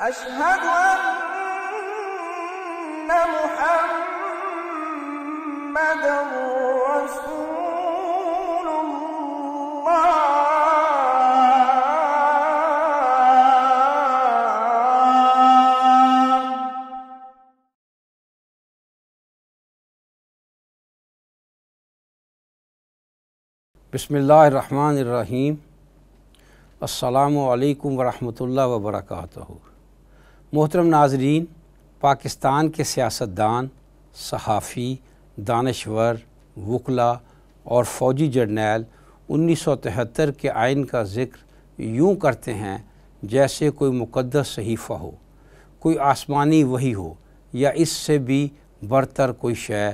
أشهد أن محمدا رسول الله بسم الله الرحمن الرحيم السلام عليكم ورحمة الله وبركاته محترم ناظرین پاکستان کے سیاستدان صحافی دانشور وکلا اور فوجی جرنیل انیس سو تہتر کے آئین کا ذکر یوں کرتے ہیں جیسے کوئی مقدس صحیفہ ہو کوئی آسمانی وہی ہو یا اس سے بھی برتر کوئی شے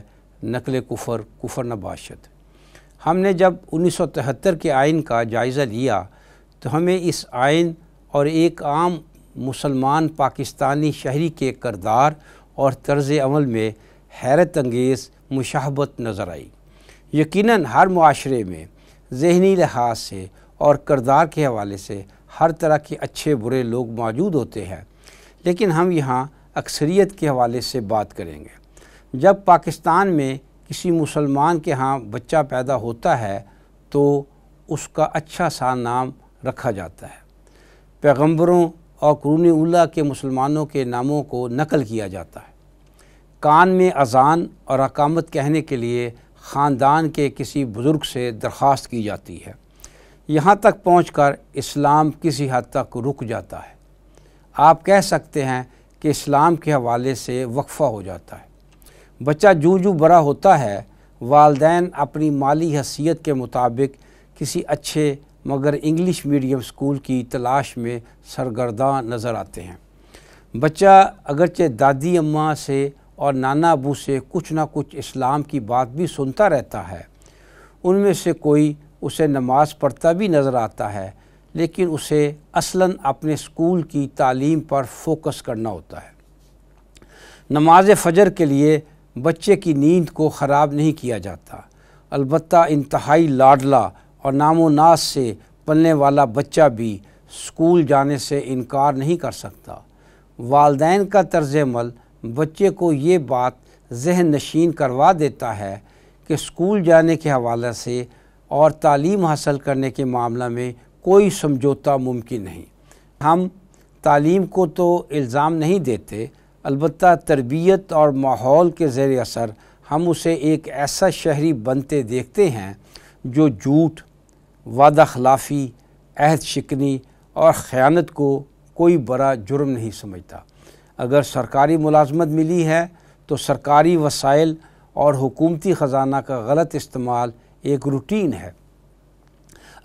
نقل کفر کفر نباشت ہم نے جب انیس سو تہتر کے آئین کا جائزہ لیا تو ہمیں اس آئین اور ایک عام مسلمان پاکستانی شہری کے کردار اور طرز عمل میں حیرت انگیز مشہبت نظر آئی یقیناً ہر معاشرے میں ذہنی لحاظ سے اور کردار کے حوالے سے ہر طرح کے اچھے برے لوگ موجود ہوتے ہیں لیکن ہم یہاں اکثریت کے حوالے سے بات کریں گے جب پاکستان میں کسی مسلمان کے ہاں بچہ پیدا ہوتا ہے تو اس کا اچھا سا نام رکھا جاتا ہے پیغمبروں اور قرون اولا کے مسلمانوں کے ناموں کو نقل کیا جاتا ہے کان میں اذان اور اقامت کہنے کے لیے خاندان کے کسی بزرگ سے درخواست کی جاتی ہے یہاں تک پہنچ کر اسلام کسی حد تک رک جاتا ہے آپ کہہ سکتے ہیں کہ اسلام کے حوالے سے وقفہ ہو جاتا ہے بچہ جو جو بڑا ہوتا ہے والدین اپنی مالی حیثیت کے مطابق کسی اچھے مگر انگلش میڈیم سکول کی تلاش میں سرگرداں نظر آتے ہیں بچہ اگرچہ دادی اماں سے اور نانا ابو سے کچھ نہ کچھ اسلام کی بات بھی سنتا رہتا ہے ان میں سے کوئی اسے نماز پڑھتا بھی نظر آتا ہے لیکن اسے اصلاً اپنے سکول کی تعلیم پر فوکس کرنا ہوتا ہے نماز فجر کے لیے بچے کی نیند کو خراب نہیں کیا جاتا البتہ انتہائی لادلہ اور نام و ناس سے پلنے والا بچہ بھی سکول جانے سے انکار نہیں کر سکتا والدین کا طرز عمل بچے کو یہ بات ذہن نشین کروا دیتا ہے کہ سکول جانے کے حوالے سے اور تعلیم حاصل کرنے کے معاملہ میں کوئی سمجھوتا ممکن نہیں ہم تعلیم کو تو الزام نہیں دیتے البتہ تربیت اور ماحول کے زیر اثر ہم اسے ایک ایسا شہری بنتے دیکھتے ہیں جو جھوٹ وعدہ خلافی عہد شکنی اور خیانت کو کوئی بڑا جرم نہیں سمجھتا اگر سرکاری ملازمت ملی ہے تو سرکاری وسائل اور حکومتی خزانہ کا غلط استعمال ایک روٹین ہے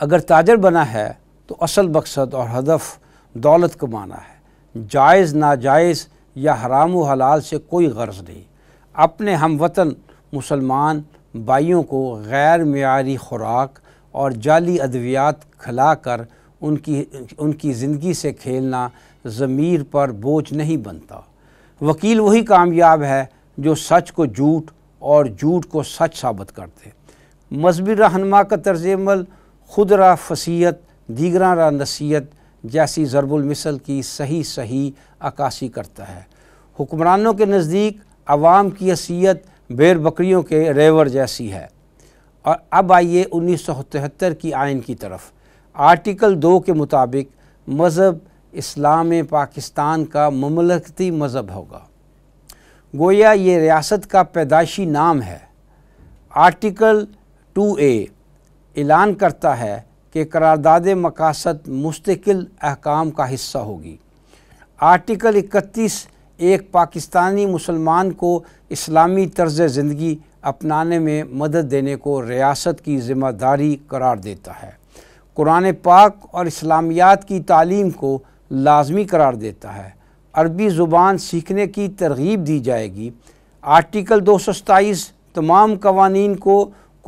اگر تاجر بنا ہے تو اصل بقصد اور ہدف دولت کو مانا ہے جائز ناجائز یا حرام و حلال سے کوئی غرض نہیں اپنے ہم وطن مسلمان بھائیوں کو غیر معیاری خوراک اور جعلی ادویات کھلا کر ان کی ان کی زندگی سے کھیلنا ضمیر پر بوجھ نہیں بنتا وکیل وہی کامیاب ہے جو سچ کو جھوٹ اور جھوٹ کو سچ ثابت کرتے مذہبی رہنما کا طرز عمل خود را فصیت دیگراں را نصیحت جیسی ضرب المثل کی صحیح صحیح عکاسی کرتا ہے حکمرانوں کے نزدیک عوام کی حیثیت بیر بکریوں کے ریور جیسی ہے اور اب آئیے انیس سو تہتر کی آئین کی طرف آرٹیکل دو کے مطابق مذہب اسلام پاکستان کا مملکتی مذہب ہوگا گویا یہ ریاست کا پیدائشی نام ہے آرٹیکل ٹو اے اعلان کرتا ہے کہ قرارداد مقاصد مستقل احکام کا حصہ ہوگی آرٹیکل اکتیس ایک پاکستانی مسلمان کو اسلامی طرز زندگی اپنانے میں مدد دینے کو ریاست کی ذمہ داری قرار دیتا ہے قرآن پاک اور اسلامیات کی تعلیم کو لازمی قرار دیتا ہے عربی زبان سیکھنے کی ترغیب دی جائے گی آرٹیکل دو سو ستائیس تمام قوانین کو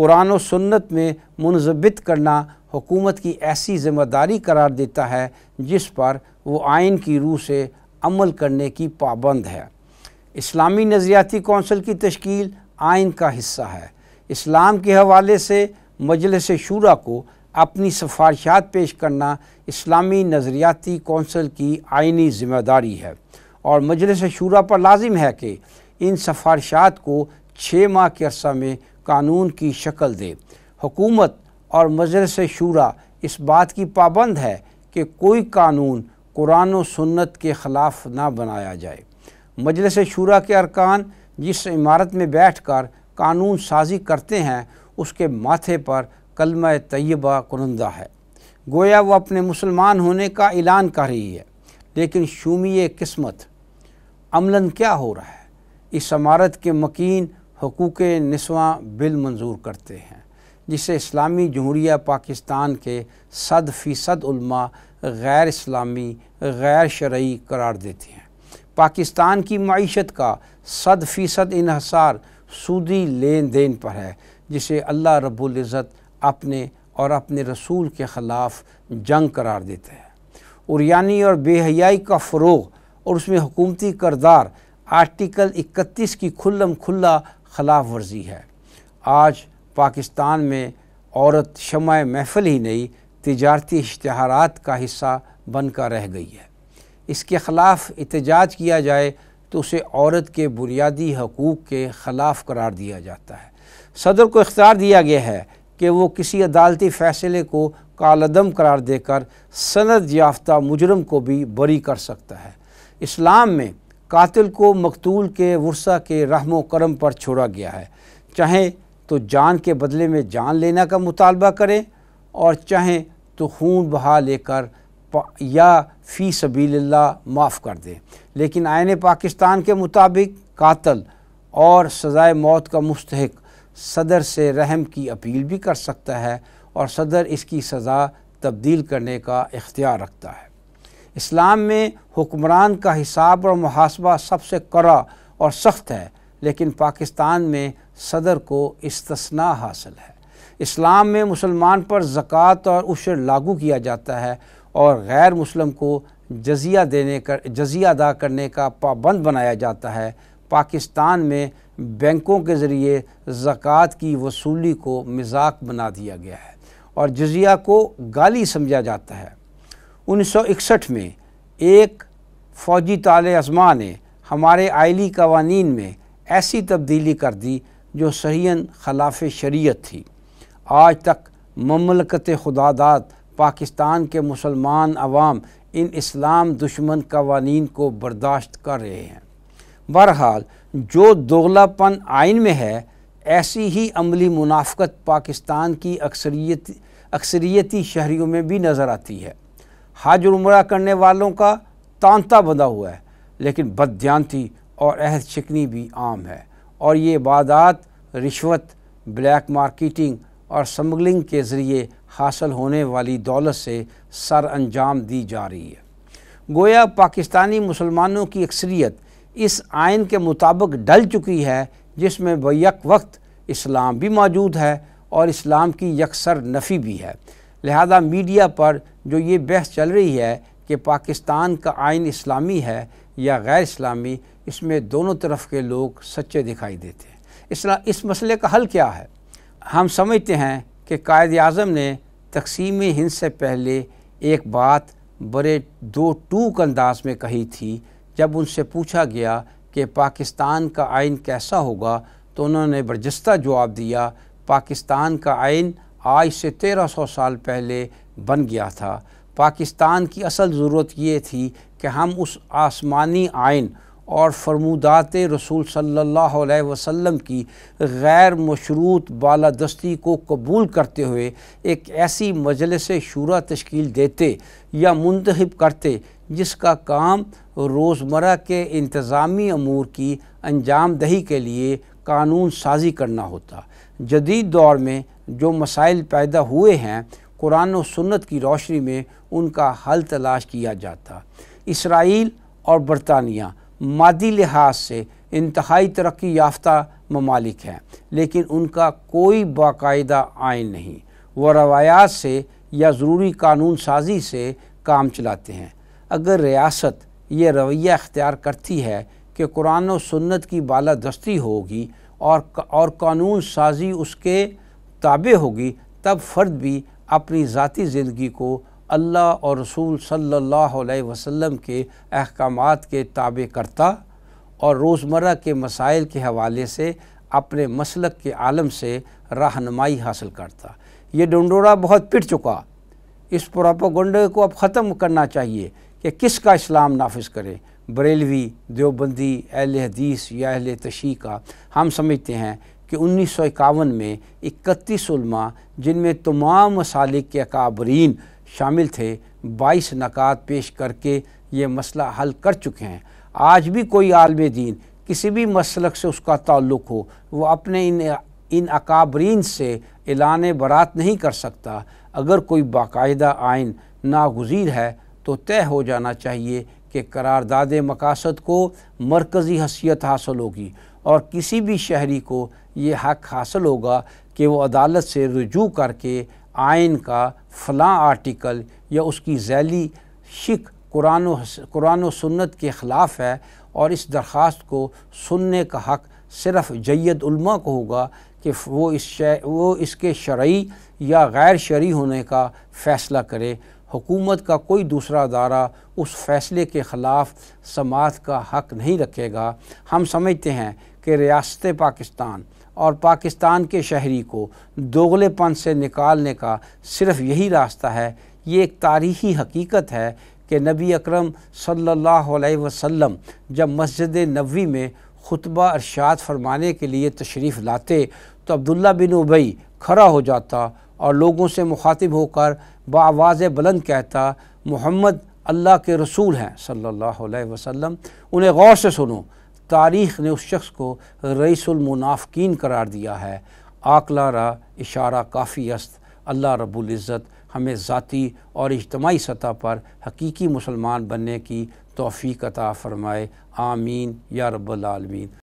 قرآن و سنت میں منظمت کرنا حکومت کی ایسی ذمہ داری قرار دیتا ہے جس پر وہ آئین کی روح سے عمل کرنے کی پابند ہے اسلامی نظریاتی کونسل کی تشکیل آئین کا حصہ ہے اسلام کے حوالے سے مجلس شورا کو اپنی سفارشات پیش کرنا اسلامی نظریاتی کونسل کی آئینی ذمہ داری ہے اور مجلس شورا پر لازم ہے کہ ان سفارشات کو چھ ماہ کے عرصہ میں قانون کی شکل دے حکومت اور مجلس شورا اس بات کی پابند ہے کہ کوئی قانون قرآن و سنت کے خلاف نہ بنایا جائے مجلس شورا کے ارکان جس عمارت میں بیٹھ کر قانون سازی کرتے ہیں اس کے ماتھے پر کلمہ طیبہ کنندہ ہے گویا وہ اپنے مسلمان ہونے کا اعلان کر رہی ہے لیکن شومی قسمت عملاً کیا ہو رہا ہے اس عمارت کے مکین حقوق نسواں بل منظور کرتے ہیں جسے اسلامی جمہوریہ پاکستان کے صد فیصد علماء غیر اسلامی غیر شرعی قرار دیتی ہیں پاکستان کی معیشت کا صد فیصد انحصار سودی لین دین پر ہے جسے اللہ رب العزت اپنے اور اپنے رسول کے خلاف جنگ قرار دیتے ہیں ارانی اور بے حیائی کا فروغ اور اس میں حکومتی کردار آرٹیکل اکتیس کی کھلم کھلا خلاف ورزی ہے آج پاکستان میں عورت شمع محفل ہی نہیں تجارتی اشتہارات کا حصہ بن کر رہ گئی ہے اس کے خلاف احتجاج کیا جائے تو اسے عورت کے بنیادی حقوق کے خلاف قرار دیا جاتا ہے صدر کو اختیار دیا گیا ہے کہ وہ کسی عدالتی فیصلے کو کالعدم قرار دے کر سند یافتہ مجرم کو بھی بری کر سکتا ہے اسلام میں قاتل کو مقتول کے ورثہ کے رحم و کرم پر چھوڑا گیا ہے چاہیں تو جان کے بدلے میں جان لینا کا مطالبہ کریں اور چاہیں تو خون بہا لے کر یا فی سبیل اللہ معاف کر دیں لیکن آئین پاکستان کے مطابق قاتل اور سزائے موت کا مستحق صدر سے رحم کی اپیل بھی کر سکتا ہے اور صدر اس کی سزا تبدیل کرنے کا اختیار رکھتا ہے اسلام میں حکمران کا حساب اور محاسبہ سب سے کرا اور سخت ہے لیکن پاکستان میں صدر کو استثناء حاصل ہے اسلام میں مسلمان پر زکوٰۃ اور عشر لاگو کیا جاتا ہے اور غیر مسلم کو جزیہ دینے کا جزیہ ادا کرنے کا پابند بنایا جاتا ہے پاکستان میں بینکوں کے ذریعے زکوٰۃ کی وصولی کو مزاق بنا دیا گیا ہے اور جزیہ کو گالی سمجھا جاتا ہے انیس سو اکسٹھ میں ایک فوجی طالع ازما نے ہمارے آئلی قوانین میں ایسی تبدیلی کر دی جو صحیحاً خلاف شریعت تھی آج تک مملکت خداداد پاکستان کے مسلمان عوام ان اسلام دشمن قوانین کو برداشت کر رہے ہیں بہرحال جو دغلہ پن آئین میں ہے ایسی ہی عملی منافقت پاکستان کی اکثریتی اکثریتی شہریوں میں بھی نظر آتی ہے حج عمرہ کرنے والوں کا تانتا بندھا ہوا ہے لیکن بددیانتی اور عہد شکنی بھی عام ہے اور یہ عبادات رشوت بلیک مارکیٹنگ اور سمگلنگ کے ذریعے حاصل ہونے والی دولت سے سر انجام دی جا رہی ہے گویا پاکستانی مسلمانوں کی اکثریت اس آئین کے مطابق ڈل چکی ہے جس میں بیک وقت اسلام بھی موجود ہے اور اسلام کی یکسر نفی بھی ہے لہذا میڈیا پر جو یہ بحث چل رہی ہے کہ پاکستان کا آئین اسلامی ہے یا غیر اسلامی اس میں دونوں طرف کے لوگ سچے دکھائی دیتے ہیں اس مسئلے کا حل کیا ہے ہم سمجھتے ہیں کہ قائد اعظم نے تقسیم ہند سے پہلے ایک بات بڑے دو ٹوک انداز میں کہی تھی جب ان سے پوچھا گیا کہ پاکستان کا آئین کیسا ہوگا تو انہوں نے برجستہ جواب دیا پاکستان کا آئین آج سے تیرہ سو سال پہلے بن گیا تھا پاکستان کی اصل ضرورت یہ تھی کہ ہم اس آسمانی آئین اور فرمودات رسول صلی اللہ علیہ وسلم کی غیر مشروط بالادستی کو قبول کرتے ہوئے ایک ایسی مجلس شورہ تشکیل دیتے یا منتخب کرتے جس کا کام روزمرہ کے انتظامی امور کی انجام دہی کے لیے قانون سازی کرنا ہوتا جدید دور میں جو مسائل پیدا ہوئے ہیں قرآن و سنت کی روشنی میں ان کا حل تلاش کیا جاتا اسرائیل اور برطانیہ مادی لحاظ سے انتہائی ترقی یافتہ ممالک ہیں لیکن ان کا کوئی باقاعدہ آئین نہیں وہ روایات سے یا ضروری قانون سازی سے کام چلاتے ہیں اگر ریاست یہ رویہ اختیار کرتی ہے کہ قرآن و سنت کی بالادستی ہوگی اور اور قانون سازی اس کے تابع ہوگی تب فرد بھی اپنی ذاتی زندگی کو اللہ اور رسول صلی اللہ علیہ وسلم کے احکامات کے تابع کرتا اور روز مرہ کے مسائل کے حوالے سے اپنے مسلک کے عالم سے رہنمائی حاصل کرتا یہ ڈنڈورا بہت پٹ چکا اس پروپوگنڈے کو اب ختم کرنا چاہیے کہ کس کا اسلام نافذ کرے بریلوی دیوبندی اہل حدیث یا اہل تشیح کا ہم سمجھتے ہیں کہ انیس سو اکاون میں اکتیس علماء جن میں تمام مسالک کے اکابرین شامل تھے بائیس نکات پیش کر کے یہ مسئلہ حل کر چکے ہیں آج بھی کوئی عالم دین کسی بھی مسلک سے اس کا تعلق ہو وہ اپنے ان ان اکابرین سے اعلان برات نہیں کر سکتا اگر کوئی باقاعدہ آئین ناگزیر ہے تو طے ہو جانا چاہیے کہ قرارداد مقاصد کو مرکزی حیثیت حاصل ہوگی اور کسی بھی شہری کو یہ حق حاصل ہوگا کہ وہ عدالت سے رجوع کر کے آئین کا فلاں آرٹیکل یا اس کی ذیلی شک قرآن و قرآن و سنت کے خلاف ہے اور اس درخواست کو سننے کا حق صرف جید علماء کو ہوگا کہ وہ اس وہ اس کے شرعی یا غیر شرعی ہونے کا فیصلہ کرے حکومت کا کوئی دوسرا ادارہ اس فیصلے کے خلاف سماعت کا حق نہیں رکھے گا ہم سمجھتے ہیں کہ ریاست پاکستان اور پاکستان کے شہری کو دوغلے پن سے نکالنے کا صرف یہی راستہ ہے یہ ایک تاریخی حقیقت ہے کہ نبی اکرم صلی اللہ علیہ وسلم جب مسجد نبوی میں خطبہ ارشاد فرمانے کے لیے تشریف لاتے تو عبداللہ بن عبی کھڑا ہو جاتا اور لوگوں سے مخاطب ہو کر بآواز بلند کہتا محمد اللہ کے رسول ہیں صلی اللہ علیہ وسلم انہیں غور سے سنو تاریخ نے اس شخص کو رئیس المنافقین قرار دیا ہے آقلا را اشارہ کافی است اللہ رب العزت ہمیں ذاتی اور اجتماعی سطح پر حقیقی مسلمان بننے کی توفیق عطا فرمائے آمین یا رب العالمین